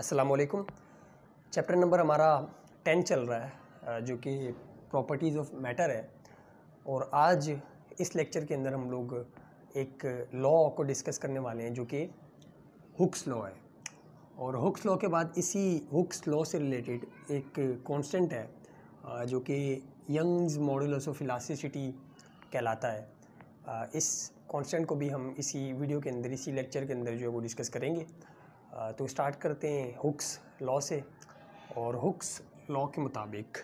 असलकुम chapter number हमारा ten चल रहा है जो कि प्रॉपर्टीज़ ऑफ मैटर है और आज इस लेक्चर के अंदर हम लोग एक लॉ को डिस्कस करने वाले हैं जो कि हुक्स लॉ है और हुक्स लॉ के बाद इसी हुक्स लॉ से रिलेटेड एक कांस्टेंट है जो कि यंग्स मॉडल ऑफ इलास्टिसिटी कहलाता है इस कांस्टेंट को भी हम इसी वीडियो के अंदर इसी लेक्चर के अंदर जो है वो डिस्कस करेंगे तो स्टार्ट करते हैं हुक्स लॉ से और हुक्स लॉ के मुताबिक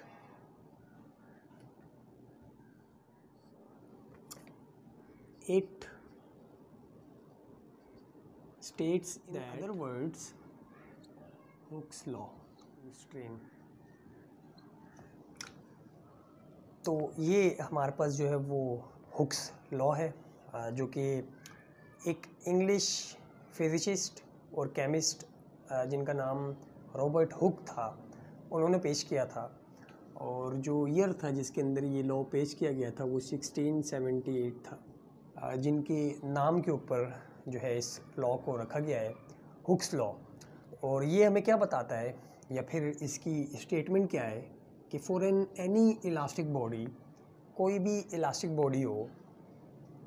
it states in other other words Hooke's तो ये हमारे पास जो है वो हुक्स लॉ है जो कि एक इंग्लिश फिजिशिस्ट और केमिस्ट जिनका नाम रॉबर्ट हुक था उन्होंने पेश किया था और जो ईयर था जिसके अंदर ये लॉ पेश किया गया था वो 1678 था जिनके नाम के ऊपर जो है इस लॉ को रखा गया है हुक्स लॉ और ये हमें क्या बताता है या फिर इसकी स्टेटमेंट क्या है कि फॉरन एनी इलास्टिक बॉडी कोई भी इलास्टिक बॉडी हो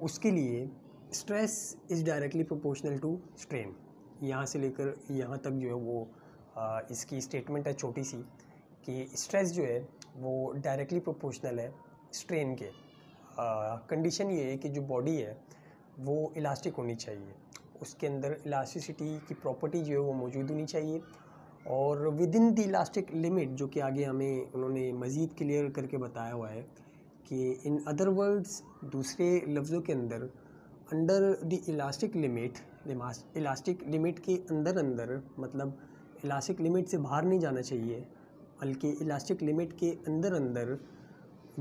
उसके लिए stress is directly proportional to strain यहाँ से लेकर यहाँ तक जो है वो आ, इसकी स्टेटमेंट है छोटी सी कि स्ट्रेस जो है वो डायरेक्टली प्रोपोर्शनल है स्ट्रेन के कंडीशन ये है कि जो बॉडी है वो इलास्टिक होनी चाहिए उसके अंदर इलास्टिसिटी की प्रॉपर्टी जो है वो मौजूद होनी चाहिए और within the elastic limit जो कि आगे हमें उन्होंने मज़ीद क्लियर करके बताया हुआ है कि इन अदर वर्ड्स दूसरे लफ्ज़ों के अंदर under the elastic limit elastic limit के अंदर अंदर मतलब इलास्टिक लिमिट से बाहर नहीं जाना चाहिए बल्कि इलास्टिक लिमिट के अंदर अंदर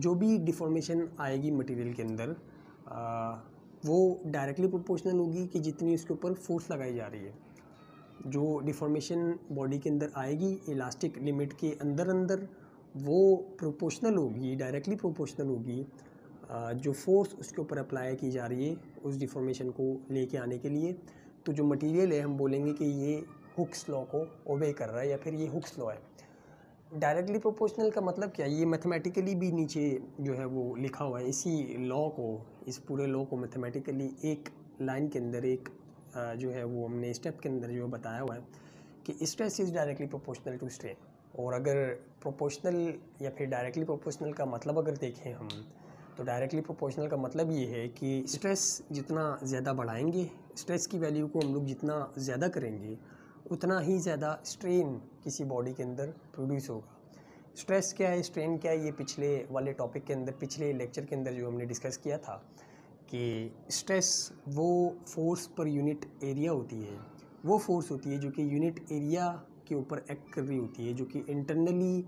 जो भी डिफॉर्मेशन आएगी मटेरियल के अंदर वो डायरेक्टली प्रोपोर्शनल होगी कि जितनी उसके ऊपर फोर्स लगाई जा रही है जो डिफॉर्मेशन बॉडी के अंदर आएगी इलास्टिक लिमिट के अंदर अंदर वो प्रोपोर्शनल होगी डायरेक्टली प्रोपोर्शनल होगी जो फोर्स उसके ऊपर अप्लाई की जा रही है उस डिफॉर्मेशन को लेके आने के लिए तो जो मटेरियल है हम बोलेंगे कि ये हुक्स लॉ को ओबे कर रहा है या फिर ये हुक्स लॉ है डायरेक्टली प्रोपोर्शनल का मतलब क्या है ये मैथमेटिकली भी नीचे जो है वो लिखा हुआ है इसी लॉ को इस पूरे लॉ को मैथमेटिकली एक लाइन के अंदर एक जो है वो हमने स्टेप के अंदर जो बताया हुआ है कि stress is directly proportional to strain और अगर प्रोपोर्शनल या फिर डायरेक्टली प्रोपोर्शनल का मतलब अगर देखें हम तो डायरेक्टली प्रोपोर्शनल का मतलब ये है कि स्ट्रेस जितना ज़्यादा बढ़ाएंगे स्ट्रेस की वैल्यू को हम लोग जितना ज़्यादा करेंगे उतना ही ज़्यादा स्ट्रेन किसी बॉडी के अंदर प्रोड्यूस होगा स्ट्रेस क्या है स्ट्रेन क्या है ये पिछले वाले टॉपिक के अंदर पिछले लेक्चर के अंदर जो हमने डिस्कस किया था कि स्ट्रेस वो फोर्स पर यूनिट एरिया होती है वो फोर्स होती है जो कि यूनिट एरिया के ऊपर एक्ट कर रही होती है जो कि इंटरनली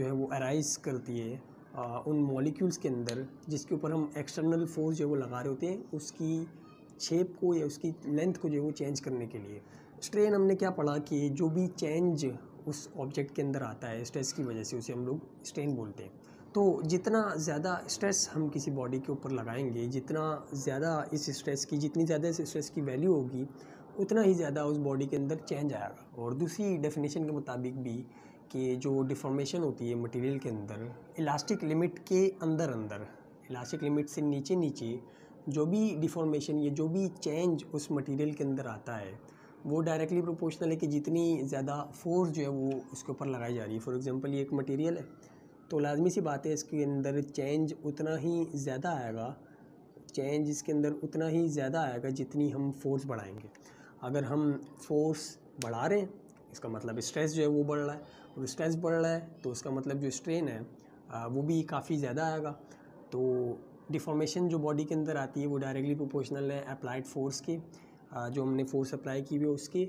जो है वो अराइज करती है आ, उन मॉलिक्यूल्स के अंदर जिसके ऊपर हम एक्सटर्नल फोर्स जो है वो लगा रहे होते हैं उसकी शेप को या उसकी लेंथ को जो है वो चेंज करने के लिए स्ट्रेन हमने क्या पढ़ा कि जो भी चेंज उस ऑब्जेक्ट के अंदर आता है स्ट्रेस की वजह से उसे हम लोग स्ट्रेन बोलते हैं तो जितना ज़्यादा स्ट्रेस हम किसी बॉडी के ऊपर लगाएंगे जितना ज़्यादा इस स्ट्रेस की जितनी ज़्यादा इस स्ट्रेस की वैल्यू होगी उतना ही ज़्यादा उस बॉडी के अंदर चेंज आएगा और दूसरी डेफिनेशन के मुताबिक भी कि जो डिफॉर्मेशन होती है मटेरियल के अंदर इलास्टिक लिमिट के अंदर अंदर इलास्टिक लिमिट से नीचे नीचे जो भी डिफॉर्मेशन या जो भी चेंज उस मटेरियल के अंदर आता है वो डायरेक्टली प्रोपोर्शनल है कि जितनी ज़्यादा फोर्स जो है वो उसके ऊपर लगाई जा रही है फॉर एग्ज़ाम्पल ये एक मटेरियल है तो लाजमी सी बात है इसके अंदर चेंज उतना ही ज़्यादा आएगा चेंज इसके अंदर उतना ही ज़्यादा आएगा जितनी हम फोर्स बढ़ाएंगे अगर हम फोर्स बढ़ा रहे हैं इसका मतलब स्ट्रेस जो है वो बढ़ रहा है और स्ट्रेस बढ़ रहा है तो इसका मतलब जो स्ट्रेन है वो भी काफ़ी ज़्यादा आएगा तो डिफॉर्मेशन जो बॉडी के अंदर आती है वो डायरेक्टली प्रोपोर्शनल है अप्लाइड फोर्स की जो हमने फोर्स अप्लाई की हुई है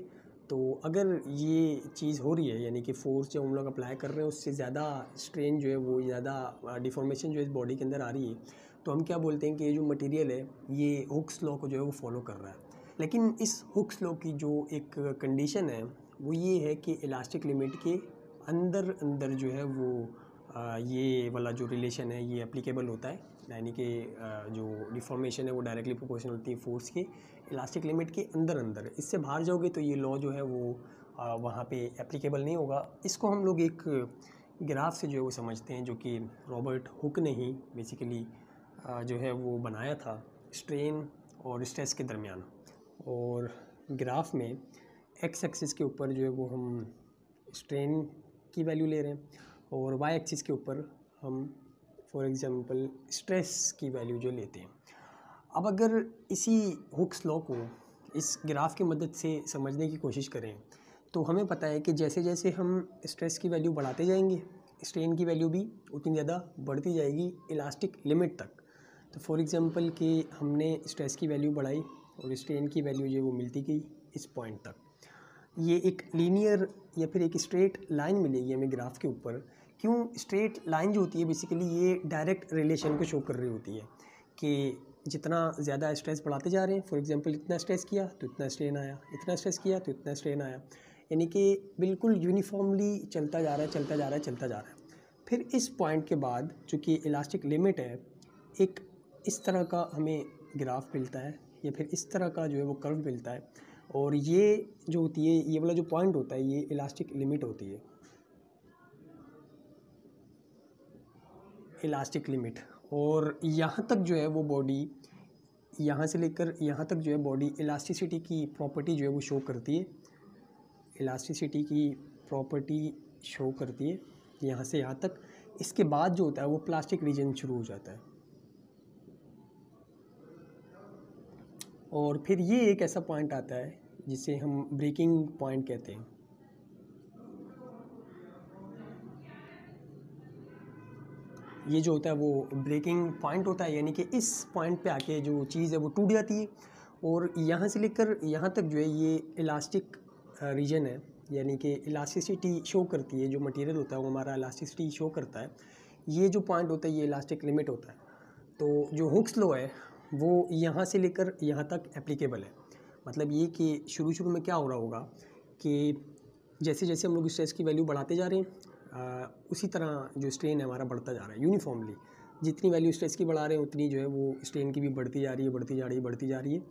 तो अगर ये चीज़ हो रही है यानी कि फोर्स जो हम लोग अप्लाई कर रहे हैं उससे ज़्यादा स्ट्रेन जो है वो ज़्यादा डिफॉर्मेशन जो है बॉडी के अंदर आ रही है तो हम क्या बोलते हैं कि ये जो मटेरियल है ये हुक्स लॉ को जो है वो फॉलो कर रहा है लेकिन इस हुक्स लॉ की जो एक कंडीशन है वो ये है कि इलास्टिक लिमिट के अंदर अंदर जो है वो ये वाला जो रिलेशन है ये एप्लीकेबल होता है यानी कि जो डिफॉर्मेशन है वो डायरेक्टली प्रोपोर्शनल होती है फोर्स के इलास्टिक लिमिट के अंदर अंदर इससे बाहर जाओगे तो ये लॉ जो है वो वहाँ पे एप्लीकेबल नहीं होगा इसको हम लोग एक ग्राफ से जो है वो समझते हैं जो कि रॉबर्ट हुक ने ही बेसिकली जो है वो बनाया था स्ट्रेन और स्ट्रेस के दरमियान और ग्राफ में एक्स एक्सिस के ऊपर जो है वो हम स्ट्रेन की वैल्यू ले रहे हैं और वाई एक्सिस के ऊपर हम फॉर एग्ज़ाम्पल स्ट्रेस की वैल्यू जो लेते हैं अब अगर इसी हुक्स लॉ को इस ग्राफ की मदद से समझने की कोशिश करें तो हमें पता है कि जैसे जैसे हम स्ट्रेस की वैल्यू बढ़ाते जाएंगे स्ट्रेन की वैल्यू भी उतनी ज़्यादा बढ़ती जाएगी इलास्टिक लिमिट तक तो फॉर एग्ज़ाम्पल कि हमने स्ट्रेस की वैल्यू बढ़ाई और स्ट्रेन की वैल्यू जो है वो मिलती गई इस पॉइंट तक ये एक लीनियर या फिर एक स्ट्रेट लाइन मिलेगी हमें ग्राफ के ऊपर क्यों स्ट्रेट लाइन जो होती है बेसिकली ये डायरेक्ट रिलेशन को शो कर रही होती है कि जितना ज़्यादा स्ट्रेस बढ़ाते जा रहे हैं फॉर एग्जांपल इतना स्ट्रेस किया तो इतना स्ट्रेन आया इतना स्ट्रेस किया तो इतना स्ट्रेन आया यानी कि बिल्कुल यूनिफॉर्मली चलता जा रहा है चलता जा रहा है चलता जा रहा है फिर इस पॉइंट के बाद चूँकि इलास्टिक लिमिट है एक इस तरह का हमें ग्राफ मिलता है या फिर इस तरह का जो है वो कर्व मिलता है और ये जो होती है ये वाला जो पॉइंट होता है ये इलास्टिक लिमिट होती है इलास्टिक लिमिट और यहाँ तक जो है वो बॉडी यहाँ से लेकर यहाँ तक जो है बॉडी इलास्टिसिटी की प्रॉपर्टी जो है वो शो करती है इलास्टिसिटी की प्रॉपर्टी शो करती है यहाँ से यहाँ तक इसके बाद जो होता है वो प्लास्टिक रीजन शुरू हो जाता है और फिर ये एक ऐसा पॉइंट आता है जिसे हम ब्रेकिंग पॉइंट कहते हैं ये जो होता है वो ब्रेकिंग पॉइंट होता है यानी कि इस पॉइंट पे आके जो चीज़ है वो टूट जाती है और यहाँ से लेकर यहाँ तक जो है ये इलास्टिक रीजन है यानी कि इलास्टिसिटी शो करती है जो मटेरियल होता है वो हमारा इलास्टिसिटी शो करता है ये जो पॉइंट होता है ये इलास्टिक लिमिट होता है तो जो हुक्स लो है वो यहाँ से लेकर यहाँ तक एप्लीकेबल है मतलब ये कि शुरू शुरू में क्या हो रहा होगा कि जैसे जैसे हम लोग स्ट्रेस की वैल्यू बढ़ाते जा रहे हैं उसी तरह जो स्ट्रेन है हमारा बढ़ता जा रहा है यूनिफॉर्मली जितनी वैल्यू स्ट्रेस की बढ़ा रहे हैं उतनी जो है वो स्ट्रेन की भी बढ़ती जा रही है बढ़ती जा रही है बढ़ती जा रही है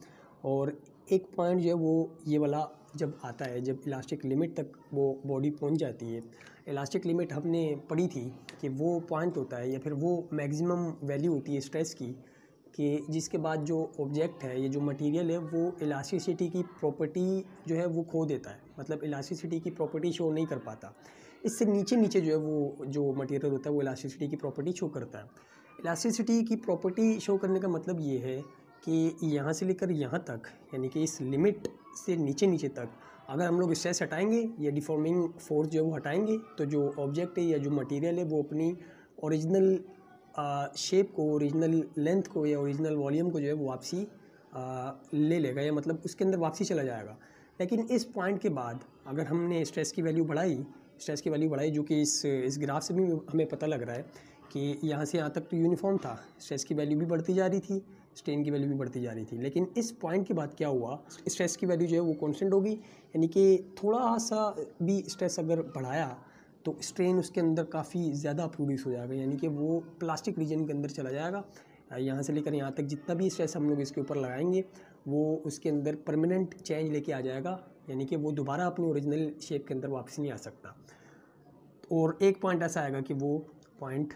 और एक पॉइंट जो है वो ये वाला जब आता है जब इलास्टिक लिमिट तक वो बॉडी पहुंच जाती है इलास्टिक लिमिट हमने पढ़ी थी कि वो पॉइंट होता है या फिर वो मैक्सिमम वैल्यू होती है स्ट्रेस की कि जिसके बाद जो ऑब्जेक्ट है ये जो मटेरियल है वो इलास्टिसिटी की प्रॉपर्टी जो है वो खो देता है मतलब इलास्टिसिटी की प्रॉपर्टी शो नहीं कर पाता इससे नीचे नीचे जो है वो जो मटेरियल होता है वो इलास्टिसिटी की प्रॉपर्टी शो करता है इलास्टिसिटी की प्रॉपर्टी शो करने का मतलब ये है कि यहाँ से लेकर यहाँ तक यानी कि इस लिमिट से नीचे नीचे तक अगर हम लोग स्ट्रेस हटाएंगे या डिफॉर्मिंग फोर्स जो है वो हटाएंगे तो जो ऑब्जेक्ट है या जो मटेरियल है वो अपनी ओरिजिनल शेप को ओरिजिनल लेंथ को या ओरिजिनल वॉल्यूम को जो है वो वापसी ले लेगा या मतलब उसके अंदर वापसी चला जाएगा लेकिन इस पॉइंट के बाद अगर हमने स्ट्रेस की वैल्यू बढ़ाई स्ट्रेस की वैल्यू बढ़ाई जो कि इस इस ग्राफ से भी हमें पता लग रहा है कि यहाँ से यहाँ तक तो यूनिफॉर्म था स्ट्रेस की वैल्यू भी बढ़ती जा रही थी स्ट्रेन की वैल्यू भी बढ़ती जा रही थी लेकिन इस पॉइंट के बाद क्या हुआ स्ट्रेस की वैल्यू जो है वो कॉन्स्टेंट होगी यानी कि थोड़ा सा भी स्ट्रेस अगर बढ़ाया तो स्ट्रेन उसके अंदर काफ़ी ज़्यादा प्रोड्यूस हो जाएगा यानी कि वो प्लास्टिक रीजन के अंदर चला जाएगा यहाँ से लेकर यहाँ तक जितना भी स्ट्रेस हम लोग इसके ऊपर लगाएंगे वो उसके अंदर परमानेंट चेंज लेके आ जाएगा यानी कि वो दोबारा अपनी ओरिजिनल शेप के अंदर वापस नहीं आ सकता और एक पॉइंट ऐसा आएगा कि वो पॉइंट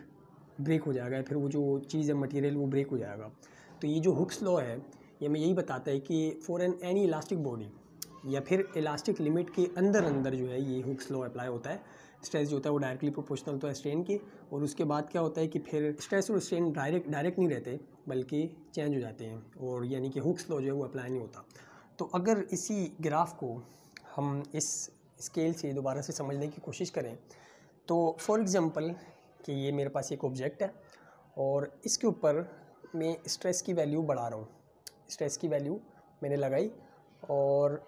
ब्रेक हो जाएगा फिर वो जो चीज़ है मटेरियल वो ब्रेक हो जाएगा तो ये जो हुक्स लॉ है ये हमें यही बताता है कि for an any elastic body या फिर इलास्टिक लिमिट के अंदर अंदर जो है ये हुक्स लॉ अप्लाई होता है स्ट्रेस जो होता है वो डायरेक्टली प्रोपोर्शनल होता है स्ट्रेन की और उसके बाद क्या होता है कि फिर स्ट्रेस और स्ट्रेन डायरेक्ट डायरेक्ट नहीं रहते बल्कि चेंज हो जाते हैं और यानी कि हुक्स लॉ जो है वो अप्लाई नहीं होता तो अगर इसी ग्राफ को हम इस स्केल से दोबारा से समझने की कोशिश करें तो फॉर एग्ज़ाम्पल कि ये मेरे पास एक ऑब्जेक्ट है और इसके ऊपर मैं स्ट्रेस की वैल्यू बढ़ा रहा हूँ स्ट्रेस की वैल्यू मैंने लगाई और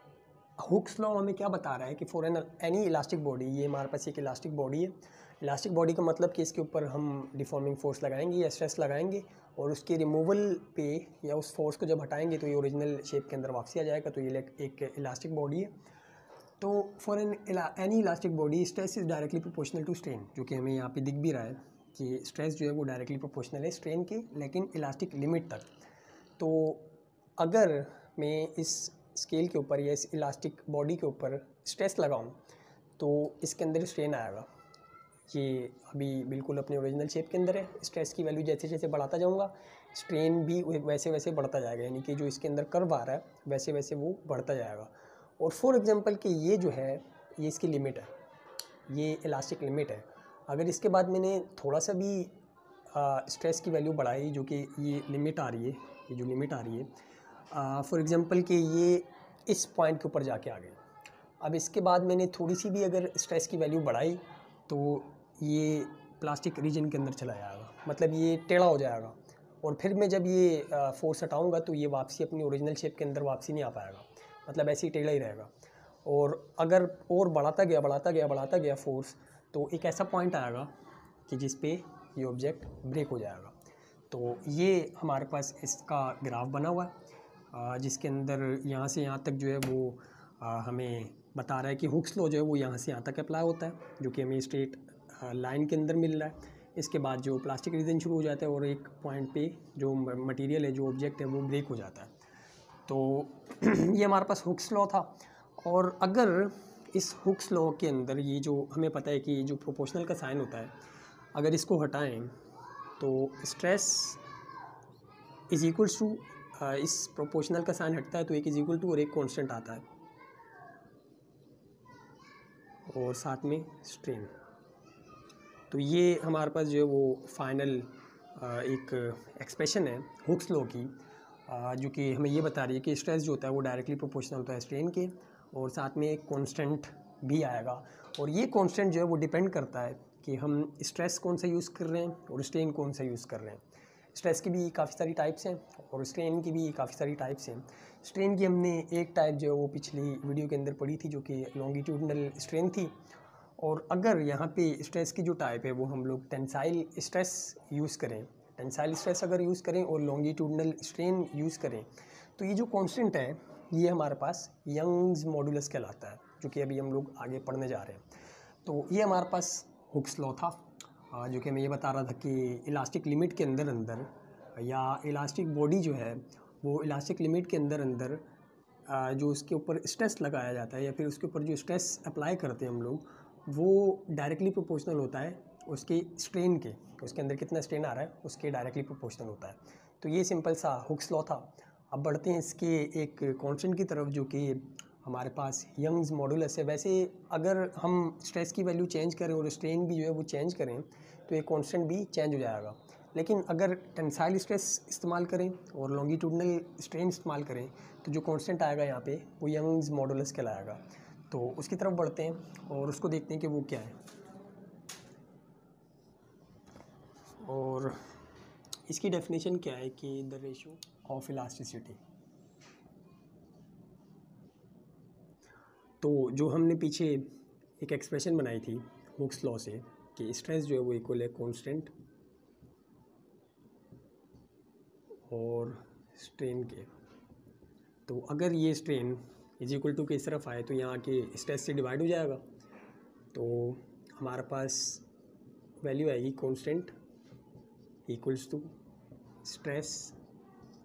हुक्स लॉ हमें क्या बता रहा है कि for an any elastic body ये हमारे पास एक इलास्टिक बॉडी है इलास्टिक बॉडी का मतलब कि इसके ऊपर हम डिफॉर्मिंग फोर्स लगाएंगे या स्ट्रेस लगाएंगे और उसके रिमूवल पे या उस फोर्स को जब हटाएंगे तो ये ओरिजिनल शेप के अंदर वापसी आ जाएगा तो ये एक इलास्टिक बॉडी है तो for an any elastic body stress is directly proportional to strain जो कि हमें यहाँ पे दिख भी रहा है कि स्ट्रेस जो है वो डायरेक्टली प्रोपोर्शनल है स्ट्रेन के लेकिन इलास्टिक लिमिट तक तो अगर मैं इस स्केल के ऊपर या इस इलास्टिक बॉडी के ऊपर स्ट्रेस लगाऊँ तो इसके अंदर स्ट्रेन आएगा ये अभी बिल्कुल अपने ओरिजिनल शेप के अंदर है स्ट्रेस की वैल्यू जैसे जैसे बढ़ाता जाऊँगा स्ट्रेन भी वैसे वैसे बढ़ता जाएगा यानी कि जो इसके अंदर कर्व आ रहा है वैसे वैसे वो बढ़ता जाएगा और फॉर एग्ज़ाम्पल कि ये जो है ये इसकी लिमिट है ये इलास्टिक लिमिट है अगर इसके बाद मैंने थोड़ा सा भी स्ट्रेस की वैल्यू बढ़ाई जो कि ये लिमिट आ रही है ये जो लिमिट आ रही है फॉर एग्ज़ाम्पल कि ये इस पॉइंट के ऊपर जाके आ गई अब इसके बाद मैंने थोड़ी सी भी अगर स्ट्रेस की वैल्यू बढ़ाई तो ये प्लास्टिक रीजन के अंदर चला जाएगा मतलब ये टेढ़ा हो जाएगा और फिर मैं जब ये फोर्स हटाऊँगा तो ये वापसी अपनी ओरिजिनल शेप के अंदर वापसी नहीं आ पाएगा मतलब ऐसे ही टेढ़ा ही रहेगा और अगर और बढ़ाता गया बढ़ाता गया बढ़ाता गया फोर्स तो एक ऐसा पॉइंट आएगा कि जिस पे ये ऑब्जेक्ट ब्रेक हो जाएगा तो ये हमारे पास इसका ग्राफ बना हुआ है जिसके अंदर यहाँ से यहाँ तक जो है वो हमें बता रहा है कि हुक्स लॉ जो है वो यहाँ से यहाँ तक अप्लाई होता है जो कि हमें स्ट्रेट लाइन के अंदर मिल रहा है इसके बाद जो प्लास्टिक रीजन शुरू हो जाता है और एक पॉइंट पे जो मटेरियल है जो ऑब्जेक्ट है वो ब्रेक हो जाता है तो ये हमारे पास हुक्स लॉ था और अगर इस हुक्स लॉ के अंदर ये जो हमें पता है कि जो प्रोपोर्शनल का साइन होता है अगर इसको हटाएं तो स्ट्रेस इज़ इक्वल्स टू इस प्रोपोर्शनल का साइन हटता है तो एक इज इक्वल टू और एक कांस्टेंट आता है और साथ में स्ट्रेन तो ये हमारे पास जो है वो फाइनल एक एक्सप्रेशन है हुक्स लो की जो कि हमें ये बता रही है कि स्ट्रेस जो होता है वो डायरेक्टली प्रोपोर्शनल होता है स्ट्रेन के और साथ में एक कॉन्स्टेंट भी आएगा और ये कॉन्स्टेंट जो है वो डिपेंड करता है कि हम स्ट्रेस कौन सा यूज़ कर रहे हैं और स्ट्रेन कौन सा यूज़ कर रहे हैं स्ट्रेस की भी काफ़ी सारी टाइप्स हैं और स्ट्रेन की भी काफ़ी सारी टाइप्स हैं स्ट्रेन की हमने एक टाइप जो है वो पिछली वीडियो के अंदर पढ़ी थी जो कि लॉन्गिट्यूडनल स्ट्रेन थी और अगर यहाँ पे स्ट्रेस की जो टाइप है वो हम लोग टेंसाइल स्ट्रेस यूज़ करें टेंसाइल स्ट्रेस अगर यूज़ करें और लॉन्गिट्यूडनल स्ट्रेन यूज़ करें तो ये जो कॉन्स्टेंट है ये हमारे पास यंग्स मॉडुलस कहलाता है जो कि अभी हम लोग आगे पढ़ने जा रहे हैं तो ये हमारे पास हुक्स लॉ था हाँ, जो कि मैं ये बता रहा था कि इलास्टिक लिमिट के अंदर अंदर या इलास्टिक बॉडी जो है वो इलास्टिक लिमिट के अंदर अंदर जो उसके ऊपर स्ट्रेस लगाया जाता है या फिर उसके ऊपर जो स्ट्रेस अप्लाई करते हैं हम लोग वो डायरेक्टली प्रोपोर्शनल होता है उसके स्ट्रेन के उसके अंदर कितना स्ट्रेन आ रहा है उसके डायरेक्टली प्रोपोर्शनल होता है तो ये सिंपल सा हुक्स लॉ था अब बढ़ते हैं इसके एक कॉन्सेंट की तरफ जो कि हमारे पास यंग्स मॉडुलस है वैसे अगर हम स्ट्रेस की वैल्यू चेंज करें और स्ट्रेन भी जो है वो चेंज करें तो ये कॉन्स्टेंट भी चेंज हो जाएगा लेकिन अगर टेंसाइल स्ट्रेस इस्तेमाल करें और लॉन्गिट्यूडनल स्ट्रेन इस्तेमाल करें तो जो कॉन्स्टेंट आएगा यहाँ पर वो यंग्स मॉडुलस कहलाएगा तो उसकी तरफ बढ़ते हैं और उसको देखते हैं कि वो क्या है और इसकी डेफिनेशन क्या है कि द रेशो ऑफ इलास्टिसिटी तो जो हमने पीछे एक एक्सप्रेशन बनाई थी हुक्स लॉ से कि स्ट्रेस जो है वो इक्वल है कॉन्स्टेंट और स्ट्रेन के तो अगर ये स्ट्रेन इज इक्वल टू के इस तरफ आए तो यहाँ के स्ट्रेस से डिवाइड हो जाएगा तो हमारे पास वैल्यू आएगी constant equals to stress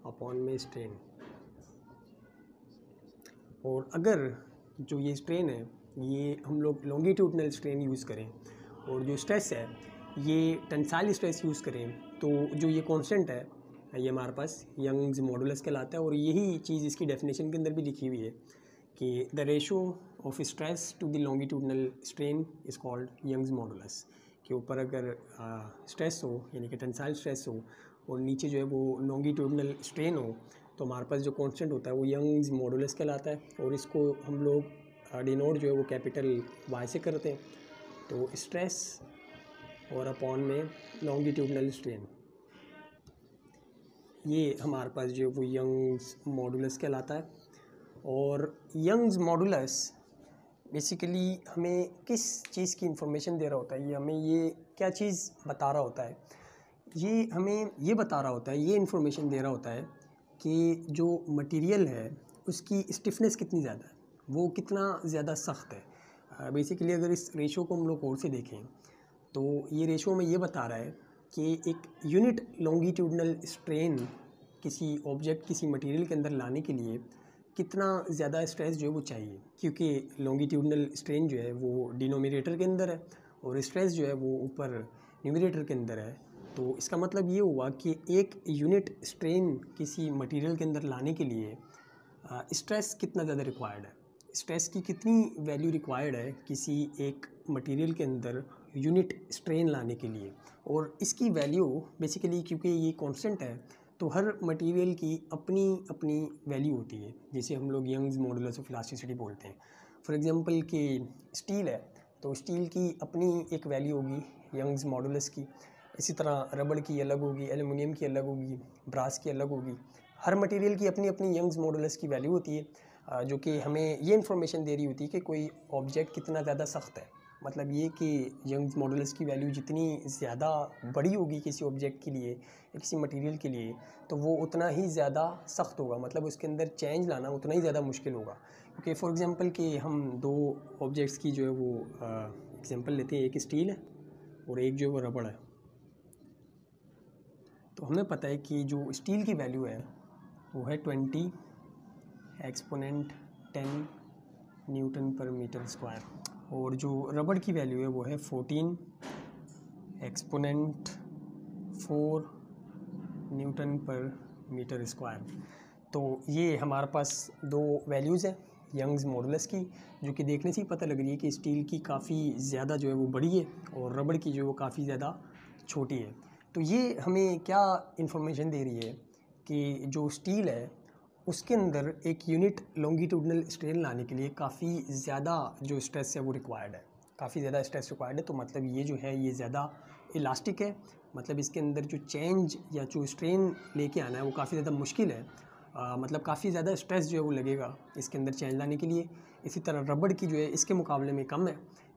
upon में स्ट्रेन और अगर जो ये स्ट्रेन है ये हम लोग लॉन्गिट्यूडनल स्ट्रेन यूज़ करें और जो स्ट्रेस है ये टनसाइल स्ट्रेस यूज़ करें तो जो ये कॉन्सटेंट है ये हमारे पास यंग्स मॉडुलस कहलाता है और यही चीज़ इसकी डेफिनेशन के अंदर भी लिखी हुई है कि the ratio of stress to the longitudinal strain is called Young's modulus के ऊपर अगर स्ट्रेस हो यानी कि टनसाइल स्ट्रेस हो और नीचे जो है वो लॉन्गिट्यूडनल स्ट्रेन हो तो हमारे पास जो कॉन्स्टेंट होता है वो यंग्स मॉडुलस कहलाता है और इसको हम लोग डिनोट जो है वो कैपिटल वाई से करते हैं तो स्ट्रेस और अपॉन में लॉन्गिट्यूडनल स्ट्रेन ये हमारे पास जो है वो यंग्स मॉडुलस कहलाता है और यंग्स मॉडुलस बेसिकली हमें किस चीज़ की इंफॉर्मेशन दे रहा होता है ये हमें ये क्या चीज़ बता रहा होता है ये हमें ये बता रहा होता है ये इंफॉर्मेशन दे रहा होता है कि जो मटेरियल है उसकी स्टिफनेस कितनी ज़्यादा है वो कितना ज़्यादा सख्त है बेसिकली अगर इस रेशो को हम लोग और से देखें तो ये रेशो में ये बता रहा है कि एक यूनिट लॉन्गिट्यूडनल स्ट्रेन किसी ऑब्जेक्ट किसी मटेरियल के अंदर लाने के लिए कितना ज़्यादा स्ट्रेस जो है वो चाहिए क्योंकि लॉन्गिट्यूडनल स्ट्रेन जो है वो डिनोमिनेटर के अंदर है और स्ट्रेस जो है वो ऊपर न्यूमिनेटर के अंदर है तो इसका मतलब ये हुआ कि एक यूनिट स्ट्रेन किसी मटेरियल के अंदर लाने के लिए स्ट्रेस कितना ज़्यादा रिक्वायर्ड है स्ट्रेस की कितनी वैल्यू रिक्वायर्ड है किसी एक मटेरियल के अंदर यूनिट स्ट्रेन लाने के लिए और इसकी वैल्यू बेसिकली क्योंकि ये कॉन्सटेंट है तो हर मटेरियल की अपनी अपनी वैल्यू होती है जैसे हम लोग यंग्स मॉडल्स ऑफ इलास्टिसिटी बोलते हैं फॉर एग्जांपल कि स्टील है तो स्टील की अपनी एक वैल्यू होगी यंग्स मॉडल्स की इसी तरह रबड़ की अलग होगी एलुमिनियम की अलग होगी ब्रास की अलग होगी हर मटेरियल की अपनी अपनी यंग्स मॉडल्स की वैल्यू होती है जो कि हमें ये इन्फॉर्मेशन दे रही होती है कि कोई ऑब्जेक्ट कितना ज़्यादा सख्त है मतलब ये कि यंग्स मॉडल्स की वैल्यू जितनी ज़्यादा बड़ी होगी किसी ऑब्जेक्ट के लिए किसी मटेरियल के लिए तो वो उतना ही ज़्यादा सख्त होगा मतलब उसके अंदर चेंज लाना उतना ही ज़्यादा मुश्किल होगा क्योंकि फॉर एग्ज़ाम्पल कि हम दो ऑब्जेक्ट्स की जो है वो एग्ज़ाम्पल लेते हैं एक स्टील है और एक जो है वो रबड़ है तो हमें पता है कि जो स्टील की वैल्यू है वो है twenty exponent ten newton per metre square और जो रबड़ की वैल्यू है वो है fourteen exponent four newton per metre square तो ये हमारे पास दो वैल्यूज़ हैं यंग्स मॉडल्स की जो कि देखने से ही पता लग रही है कि स्टील की काफ़ी ज़्यादा जो है वो बड़ी है और रबड़ की जो है वो काफ़ी ज़्यादा छोटी है तो ये हमें क्या इन्फॉर्मेशन दे रही है कि जो स्टील है उसके अंदर एक यूनिट लॉन्गिट्यूडनल स्ट्रेन लाने के लिए काफ़ी ज़्यादा जो स्ट्रेस है वो रिक्वायर्ड है काफ़ी ज़्यादा स्ट्रेस रिक्वायर्ड है तो मतलब ये जो है ये ज़्यादा इलास्टिक है मतलब इसके अंदर जो चेंज या जो स्ट्रेन लेके आना है वो काफ़ी ज़्यादा मुश्किल है आ, मतलब काफ़ी ज़्यादा स्ट्रेस जो है वो लगेगा इसके अंदर चेंज लाने के लिए इसी तरह रबड़ की जो है इसके मुकाबले में कम है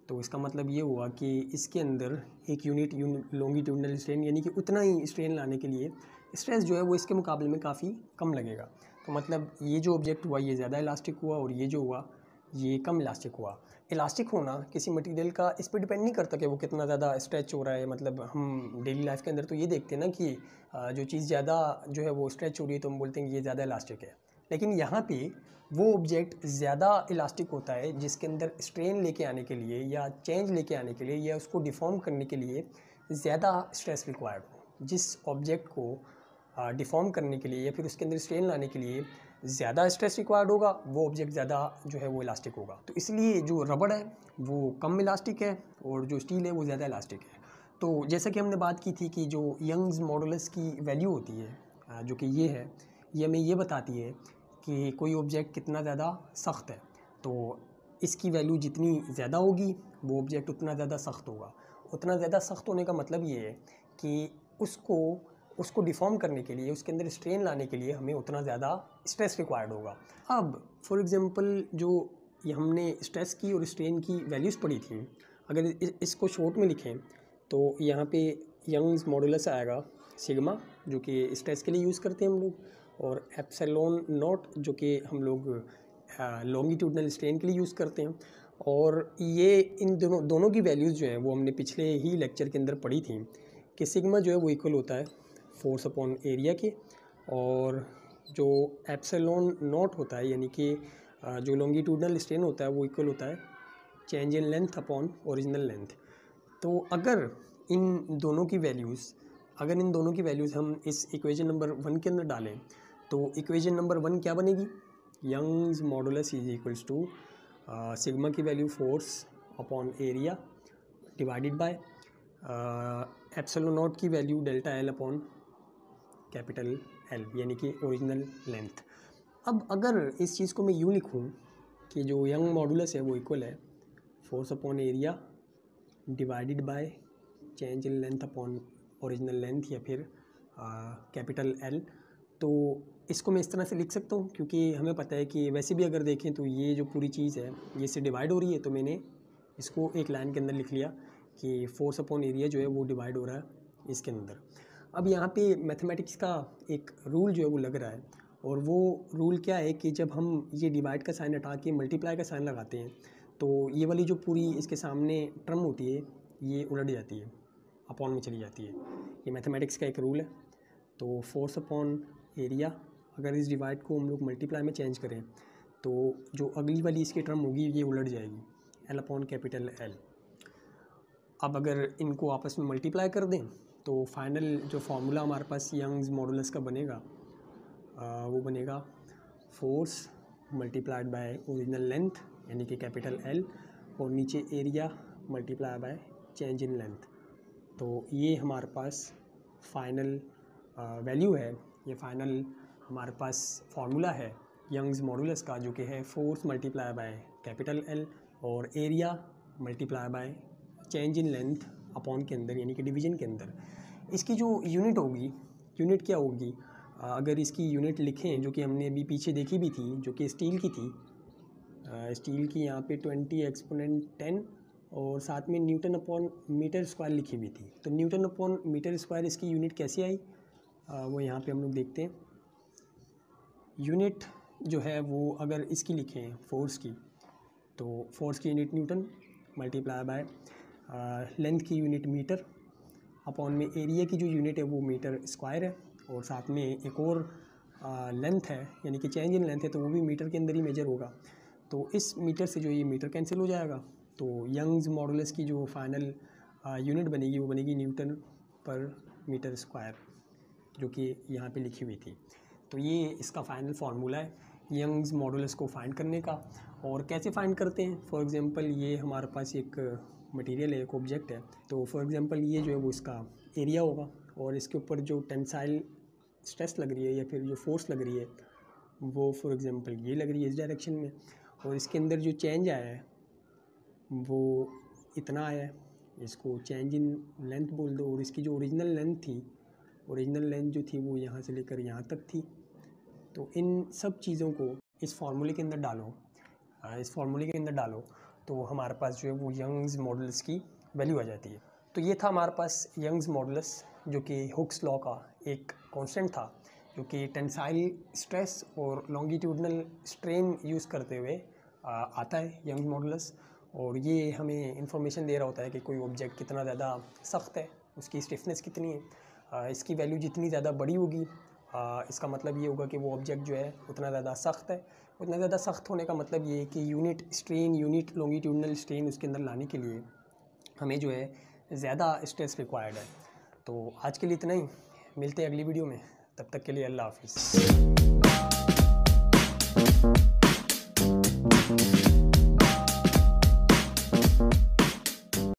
तो इसका मतलब ये हुआ कि इसके अंदर एक यूनिट लॉन्गिट्यूडनल स्ट्रेन यानी कि उतना ही स्ट्रेन लाने के लिए स्ट्रेस जो है वो इसके मुकाबले में काफ़ी कम लगेगा तो मतलब ये जो ऑब्जेक्ट हुआ ये ज़्यादा इलास्टिक हुआ और ये जो हुआ ये कम इलास्टिक हुआ इलास्टिक होना किसी मटेरियल का इस पर डिपेंड नहीं करता कि वो कितना ज़्यादा स्ट्रेच हो रहा है मतलब हम डेली लाइफ के अंदर तो ये देखते हैं ना कि जो चीज़ ज़्यादा जो है वो स्ट्रेच हो रही है तो हम बोलते हैं ये ज़्यादा इलास्टिक है लेकिन यहाँ पे वो ऑब्जेक्ट ज़्यादा इलास्टिक होता है जिसके अंदर स्ट्रेन लेके आने के लिए या चेंज लेके आने के लिए या उसको डिफॉर्म करने के लिए ज़्यादा स्ट्रेस रिक्वायर्ड हो जिस ऑब्जेक्ट को डिफॉर्म करने के लिए या फिर उसके अंदर स्ट्रेन लाने के लिए ज़्यादा स्ट्रेस रिक्वायर्ड होगा वो ऑब्जेक्ट ज़्यादा जो है वो इलास्टिक होगा तो इसलिए जो रबड़ है वो कम इलास्टिक है और जो स्टील है वो ज़्यादा इलास्टिक है तो जैसा कि हमने बात की थी कि जो यंग्स मॉडल्स की वैल्यू होती है जो कि ये है ये हमें ये बताती है कि कोई ऑब्जेक्ट कितना ज़्यादा सख्त है तो इसकी वैल्यू जितनी ज़्यादा होगी वो ऑब्जेक्ट उतना ज़्यादा सख्त होगा उतना ज़्यादा सख्त होने का मतलब ये है कि उसको उसको डिफॉर्म करने के लिए उसके अंदर स्ट्रेन लाने के लिए हमें उतना ज़्यादा स्ट्रेस रिक्वायर्ड होगा अब फॉर एग्ज़ाम्पल जो हमने स्ट्रेस की और स्ट्रेन की वैल्यूज़ पढ़ी थी अगर इसको शॉर्ट में लिखें तो यहाँ पे यंग्स मॉडुलस आएगा सिग्मा जो कि स्ट्रेस के लिए यूज़ करते हैं हम लोग और एप्सलोन नोट जो कि हम लोग लॉन्गिट्यूडनल स्ट्रेन के लिए यूज़ करते हैं और ये इन दोनों दोनों की वैल्यूज़ जो हैं वो हमने पिछले ही लेक्चर के अंदर पढ़ी थी कि सिग्मा जो है वो इक्वल होता है फोर्स अपॉन एरिया के और जो एप्सलोन नोट होता है यानी कि जो लॉन्गिट्यूडनल स्ट्रेन होता है वो इक्वल होता है change in length upon original length तो अगर इन दोनों की वैल्यूज़ अगर इन दोनों की वैल्यूज़ हम इस इक्वेशन नंबर वन के अंदर डालें तो इक्वेशन नंबर वन क्या बनेगी Young's modulus is equals to sigma की value force upon area divided by epsilon naught की value delta L upon capital L यानी कि ओरिजिनल लेंथ अब अगर इस चीज़ को मैं यूँ लिखूँ कि जो यंग मॉडुलस है वो इक्वल है force upon area divided by change in length upon original length या फिर कैपिटल uh, एल तो इसको मैं इस तरह से लिख सकता हूँ क्योंकि हमें पता है कि वैसे भी अगर देखें तो ये जो पूरी चीज़ है ये इससे डिवाइड हो रही है तो मैंने इसको एक लाइन के अंदर लिख लिया कि फोर्स अपॉन एरिया जो है वो डिवाइड हो रहा है इसके अंदर अब यहाँ पे मैथमेटिक्स का एक रूल जो है वो लग रहा है और वो रूल क्या है कि जब हम ये डिवाइड का साइन हटा के मल्टीप्लाई का साइन लगाते हैं तो ये वाली जो पूरी इसके सामने टर्म होती है ये उलट जाती है अपॉन में चली जाती है ये मैथमेटिक्स का एक रूल है तो फोर्स अपॉन एरिया अगर इस डिवाइड को हम लोग मल्टीप्लाई में चेंज करें तो जो अगली वाली इसकी टर्म होगी ये उलट जाएगी एल अपॉन कैपिटल एल अब अगर इनको आपस में मल्टीप्लाई कर दें तो फाइनल जो फार्मूला हमारे पास यंग्स मॉडुलस का बनेगा आ, वो बनेगा force multiplied by original length यानी कि कैपिटल एल और नीचे area multiply by change in length तो ये हमारे पास फाइनल वैल्यू है ये फाइनल हमारे पास फार्मूला है यंग्स मॉडुलस का जो कि है force multiply by capital L और area multiply by change in length upon के अंदर यानी कि डिवीजन के अंदर इसकी जो यूनिट होगी यूनिट क्या होगी अगर इसकी यूनिट लिखें जो कि हमने अभी पीछे देखी भी थी जो कि स्टील की थी स्टील की यहाँ पे ट्वेंटी एक्सपोनेंट टेन और साथ में न्यूटन अपॉन मीटर स्क्वायर लिखी हुई थी तो न्यूटन अपॉन मीटर स्क्वायर इसकी यूनिट कैसे आई आ, वो यहाँ पे हम लोग देखते हैं यूनिट जो है वो अगर इसकी लिखें फोर्स की तो फोर्स की unit newton multiply by length की यूनिट मीटर अपॉन में एरिया की जो यूनिट है वो मीटर स्क्वायर है और साथ में एक और लेंथ है यानी कि चेंज इन लेंथ है तो वो भी मीटर के अंदर ही मेजर होगा तो इस मीटर से जो ये मीटर कैंसिल हो जाएगा तो यंग्स मॉडल्स की जो फाइनल यूनिट बनेगी वो बनेगी न्यूटन पर मीटर स्क्वायर जो कि यहाँ पे लिखी हुई थी तो ये इसका फाइनल फार्मूला है यंग्स मॉडुलस को फाइंड करने का और कैसे फाइंड करते हैं फॉर एग्ज़ाम्पल ये हमारे पास एक मटेरियल है एक ऑब्जेक्ट है तो फॉर एग्ज़ाम्पल ये जो है वो इसका एरिया होगा और इसके ऊपर जो टेंसाइल स्ट्रेस लग रही है या फिर जो फोर्स लग रही है वो फॉर एग्ज़ाम्पल ये लग रही है इस डायरेक्शन में और इसके अंदर जो चेंज आया है वो इतना आया है इसको चेंज इन लेंथ बोल दो और इसकी जो ओरिजिनल लेंथ थी ओरिजिनल लेंथ जो थी वो यहाँ से लेकर यहाँ तक थी तो इन सब चीज़ों को इस फार्मूले के अंदर डालो हाँ, इस फार्मूले के अंदर डालो तो हमारे पास जो है वो यंग्स मॉडल्स की वैल्यू आ जाती है तो ये था हमारे पास यंग्स मॉडल्स जो कि हुक्स लॉ का एक कॉन्सेंट था जो कि टेंसाइल स्ट्रेस और लॉन्गिट्यूडनल स्ट्रेन यूज़ करते हुए आता है यंग मॉडल्स और ये हमें इंफॉर्मेशन दे रहा होता है कि कोई ऑब्जेक्ट कितना ज़्यादा सख्त है उसकी स्टिफनेस कितनी है इसकी वैल्यू जितनी ज़्यादा बड़ी होगी इसका मतलब ये होगा कि वो ऑब्जेक्ट जो है उतना ज़्यादा सख्त है उतना ज़्यादा सख्त होने का मतलब ये है कि unit strain unit longitudinal strain उसके अंदर लाने के लिए हमें जो है ज़्यादा स्ट्रेस रिक्वायर्ड है तो आज के लिए इतना ही मिलते हैं अगली वीडियो में तब तक के लिए अल्लाह हाफिज़